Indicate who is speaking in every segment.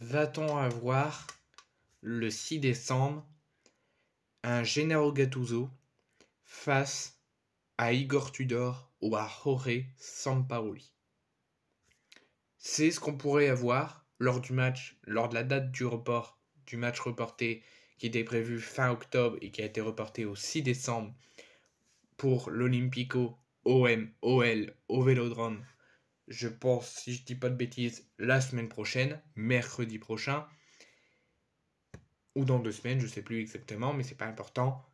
Speaker 1: va-t-on avoir le 6 décembre un Gennaro Gattuso face à Igor Tudor ou à Jorge Sampaoli C'est ce qu'on pourrait avoir lors du match, lors de la date du report, du match reporté qui était prévu fin octobre et qui a été reporté au 6 décembre pour l'Olympico OM OL au Vélodrome je pense, si je dis pas de bêtises, la semaine prochaine, mercredi prochain, ou dans deux semaines, je sais plus exactement, mais c'est pas important.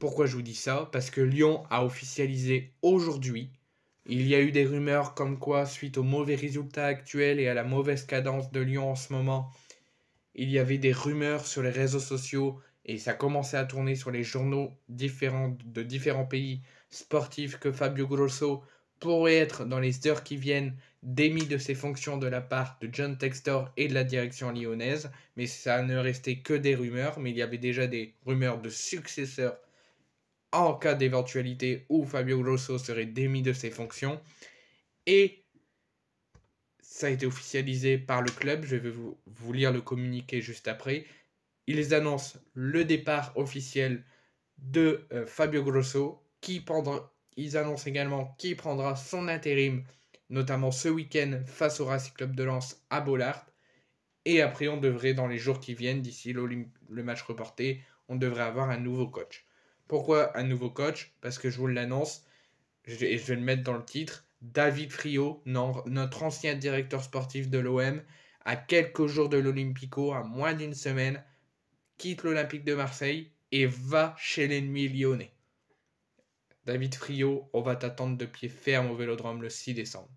Speaker 1: Pourquoi je vous dis ça Parce que Lyon a officialisé aujourd'hui. Il y a eu des rumeurs comme quoi, suite aux mauvais résultats actuels et à la mauvaise cadence de Lyon en ce moment, il y avait des rumeurs sur les réseaux sociaux et ça commençait à tourner sur les journaux différents de différents pays sportifs que Fabio Grosso pourrait être dans les heures qui viennent démis de ses fonctions de la part de John Textor et de la direction lyonnaise, mais ça ne restait que des rumeurs, mais il y avait déjà des rumeurs de successeurs en cas d'éventualité où Fabio Grosso serait démis de ses fonctions. Et ça a été officialisé par le club, je vais vous, lire le communiqué juste après. Ils annoncent le départ officiel de euh, Fabio Grosso qui pendant ils annoncent également qui prendra son intérim, notamment ce week-end face au Racing Club de Lens à Bollard. Et après, on devrait, dans les jours qui viennent, d'ici le match reporté, on devrait avoir un nouveau coach. Pourquoi un nouveau coach Parce que je vous l'annonce, et je vais le mettre dans le titre, David Friot, notre ancien directeur sportif de l'OM, à quelques jours de l'Olympico, à moins d'une semaine, quitte l'Olympique de Marseille et va chez l'ennemi lyonnais. David Friot, on va t'attendre de pied ferme au Vélodrome le 6 décembre.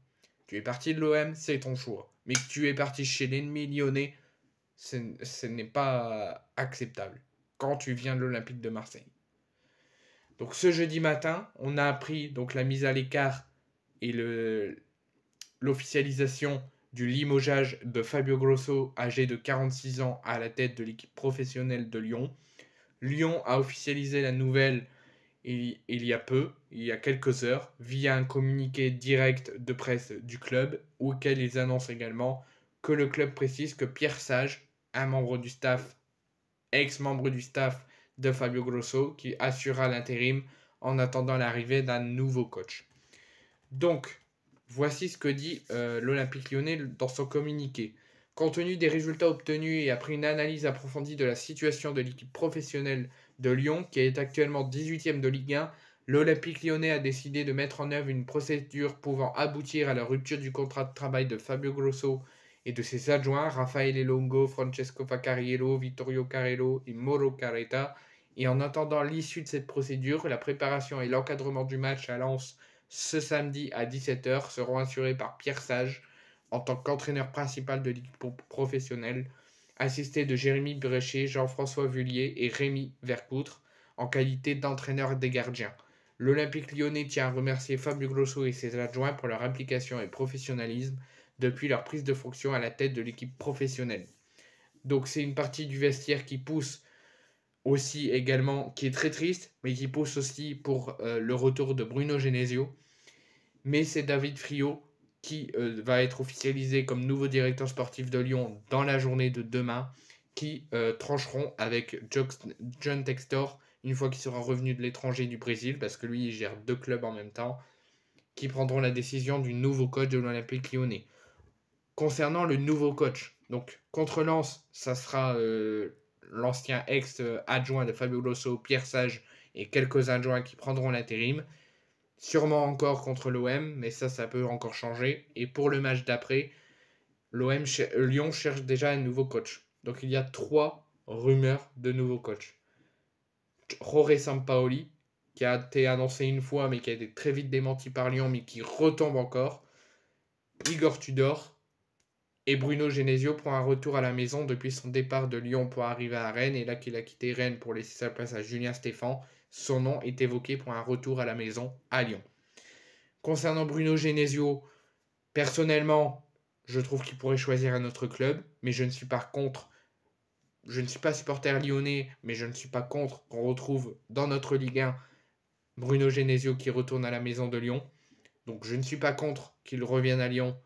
Speaker 1: Tu es parti de l'OM, c'est ton choix. Mais que tu es parti chez l'ennemi lyonnais, ce n'est pas acceptable quand tu viens de l'Olympique de Marseille. Donc ce jeudi matin, on a appris donc la mise à l'écart et l'officialisation du limogeage de Fabio Grosso, âgé de 46 ans, à la tête de l'équipe professionnelle de Lyon. Lyon a officialisé la nouvelle il, y a peu, il y a quelques heures, via un communiqué direct de presse du club, auquel ils annoncent également que le club précise que Pierre Sage, un membre du staff, ex-membre du staff de Fabio Grosso, qui assurera l'intérim en attendant l'arrivée d'un nouveau coach. Donc, voici ce que dit euh, l'Olympique lyonnais dans son communiqué. Compte tenu des résultats obtenus et après une analyse approfondie de la situation de l'équipe professionnelle de Lyon, qui est actuellement 18e de Ligue 1, l'Olympique lyonnais a décidé de mettre en œuvre une procédure pouvant aboutir à la rupture du contrat de travail de Fabio Grosso et de ses adjoints Raffaele Longo, Francesco Facariello, Vittorio Carello et Moro Carreta. Et en attendant l'issue de cette procédure, la préparation et l'encadrement du match à Lens ce samedi à 17h seront assurés par Pierre Sage, en tant qu'entraîneur principal de l'équipe professionnelle, assisté de Jérémy Bréchet, Jean-François Vullier et Rémi Vercoutre en qualité d'entraîneur des gardiens. L'Olympique lyonnais tient à remercier Fabio Grosso et ses adjoints pour leur implication et professionnalisme depuis leur prise de fonction à la tête de l'équipe professionnelle. Donc c'est une partie du vestiaire qui pousse aussi également, qui est très triste, mais qui pousse aussi pour euh, le retour de Bruno Genesio. Mais c'est David Friot qui euh, va être officialisé comme nouveau directeur sportif de Lyon dans la journée de demain, qui euh, trancheront avec John Textor une fois qu'il sera revenu de l'étranger du Brésil, parce que lui, il gère deux clubs en même temps, qui prendront la décision du nouveau coach de l'Olympique lyonnais. Concernant le nouveau coach, donc contre Lens, ça sera euh, l'ancien ex-adjoint de Fabio Loso, Pierre Sage et quelques adjoints qui prendront l'intérim. Sûrement encore contre l'OM, mais ça, ça peut encore changer. Et pour le match d'après, l'OM Lyon cherche déjà un nouveau coach. Donc il y a trois rumeurs de nouveaux coachs. Roré Sampaoli, qui a été annoncé une fois, mais qui a été très vite démenti par Lyon, mais qui retombe encore. Igor Tudor. Et Bruno Genesio prend un retour à la maison depuis son départ de Lyon pour arriver à Rennes. Et là qu'il a quitté Rennes pour laisser sa place à Julien Stéphane. Son nom est évoqué pour un retour à la maison à Lyon. Concernant Bruno Genesio, personnellement, je trouve qu'il pourrait choisir un autre club, mais je ne suis pas contre. Je ne suis pas supporter lyonnais, mais je ne suis pas contre qu'on retrouve dans notre Ligue 1 Bruno Genesio qui retourne à la maison de Lyon. Donc je ne suis pas contre qu'il revienne à Lyon,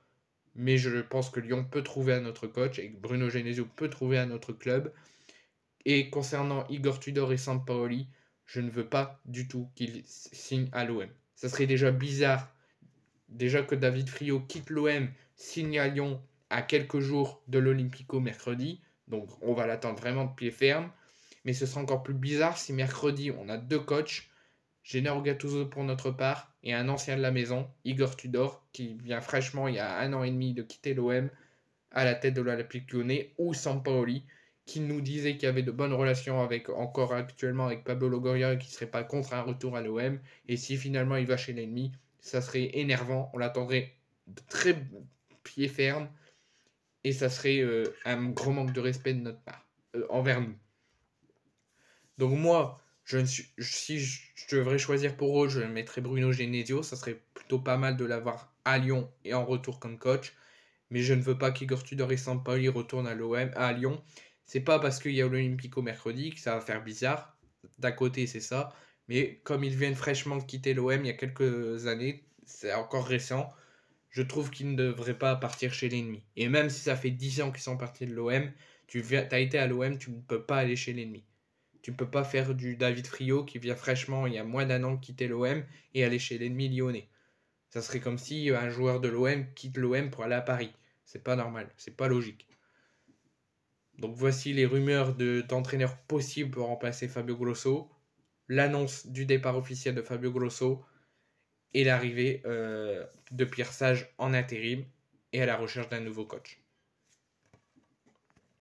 Speaker 1: mais je pense que Lyon peut trouver un autre coach et que Bruno Genesio peut trouver un autre club. Et concernant Igor Tudor et Paoli je ne veux pas du tout qu'il signe à l'OM. Ça serait déjà bizarre, déjà que David Frio quitte l'OM, signe à Lyon à quelques jours de l'Olympico mercredi. Donc on va l'attendre vraiment de pied ferme. Mais ce sera encore plus bizarre si mercredi on a deux coachs, Gennaro Gattuso pour notre part et un ancien de la maison, Igor Tudor, qui vient fraîchement il y a un an et demi de quitter l'OM à la tête de l'Olympique Lyonnais ou Sampaoli qui nous disait qu'il y avait de bonnes relations avec encore actuellement avec Pablo Logoria qui serait pas contre un retour à l'OM et si finalement il va chez l'ennemi ça serait énervant on l'attendrait très pied ferme et ça serait euh, un gros manque de respect de notre part euh, envers nous donc moi je ne suis, si je devrais choisir pour eux je mettrais Bruno Genesio ça serait plutôt pas mal de l'avoir à Lyon et en retour comme coach mais je ne veux pas qu'Igor Tudor et Sampaoli retournent à l'OM à Lyon c'est pas parce qu'il y a au mercredi que ça va faire bizarre. D'un côté, c'est ça. Mais comme ils viennent fraîchement de quitter l'OM il y a quelques années, c'est encore récent, je trouve qu'ils ne devraient pas partir chez l'ennemi. Et même si ça fait 10 ans qu'ils sont partis de l'OM, tu viens, as été à l'OM, tu ne peux pas aller chez l'ennemi. Tu ne peux pas faire du David Frio qui vient fraîchement il y a moins d'un an quitter l'OM et aller chez l'ennemi lyonnais. Ça serait comme si un joueur de l'OM quitte l'OM pour aller à Paris. C'est pas normal, c'est pas logique. Donc voici les rumeurs d'entraîneurs possibles pour remplacer Fabio Grosso, l'annonce du départ officiel de Fabio Grosso et l'arrivée euh, de Pierre Sage en intérim et à la recherche d'un nouveau coach.